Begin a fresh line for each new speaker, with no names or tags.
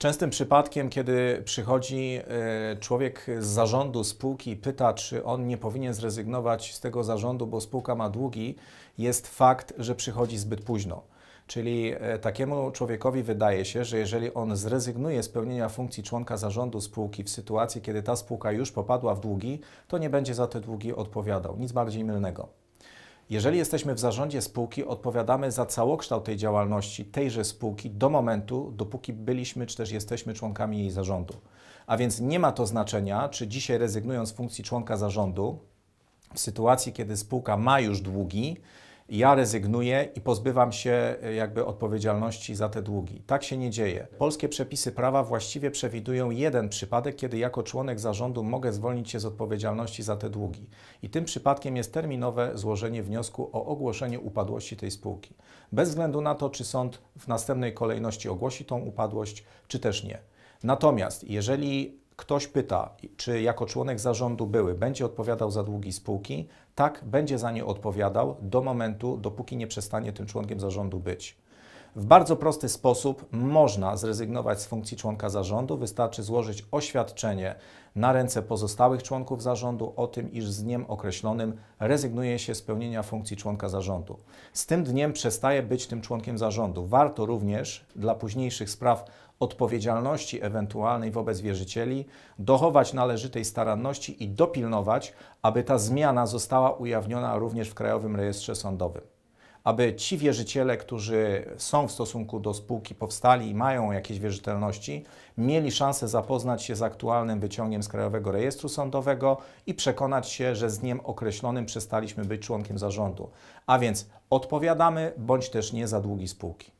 Częstym przypadkiem, kiedy przychodzi e, człowiek z zarządu spółki i pyta, czy on nie powinien zrezygnować z tego zarządu, bo spółka ma długi, jest fakt, że przychodzi zbyt późno. Czyli e, takiemu człowiekowi wydaje się, że jeżeli on zrezygnuje z pełnienia funkcji członka zarządu spółki w sytuacji, kiedy ta spółka już popadła w długi, to nie będzie za te długi odpowiadał. Nic bardziej mylnego. Jeżeli jesteśmy w zarządzie spółki, odpowiadamy za całokształt tej działalności tejże spółki do momentu, dopóki byliśmy czy też jesteśmy członkami jej zarządu. A więc nie ma to znaczenia, czy dzisiaj rezygnując z funkcji członka zarządu, w sytuacji, kiedy spółka ma już długi, ja rezygnuję i pozbywam się e, jakby odpowiedzialności za te długi. Tak się nie dzieje. Polskie przepisy prawa właściwie przewidują jeden przypadek, kiedy jako członek zarządu mogę zwolnić się z odpowiedzialności za te długi. I tym przypadkiem jest terminowe złożenie wniosku o ogłoszenie upadłości tej spółki. Bez względu na to, czy sąd w następnej kolejności ogłosi tą upadłość, czy też nie. Natomiast jeżeli ktoś pyta, czy jako członek zarządu były będzie odpowiadał za długi spółki, tak, będzie za nie odpowiadał do momentu, dopóki nie przestanie tym członkiem zarządu być. W bardzo prosty sposób można zrezygnować z funkcji członka zarządu. Wystarczy złożyć oświadczenie na ręce pozostałych członków zarządu o tym, iż z dniem określonym rezygnuje się z pełnienia funkcji członka zarządu. Z tym dniem przestaje być tym członkiem zarządu. Warto również dla późniejszych spraw odpowiedzialności ewentualnej wobec wierzycieli, dochować należytej staranności i dopilnować, aby ta zmiana została ujawniona również w Krajowym Rejestrze Sądowym aby ci wierzyciele, którzy są w stosunku do spółki, powstali i mają jakieś wierzytelności, mieli szansę zapoznać się z aktualnym wyciągiem z Krajowego Rejestru Sądowego i przekonać się, że z dniem określonym przestaliśmy być członkiem zarządu. A więc odpowiadamy bądź też nie za długi spółki.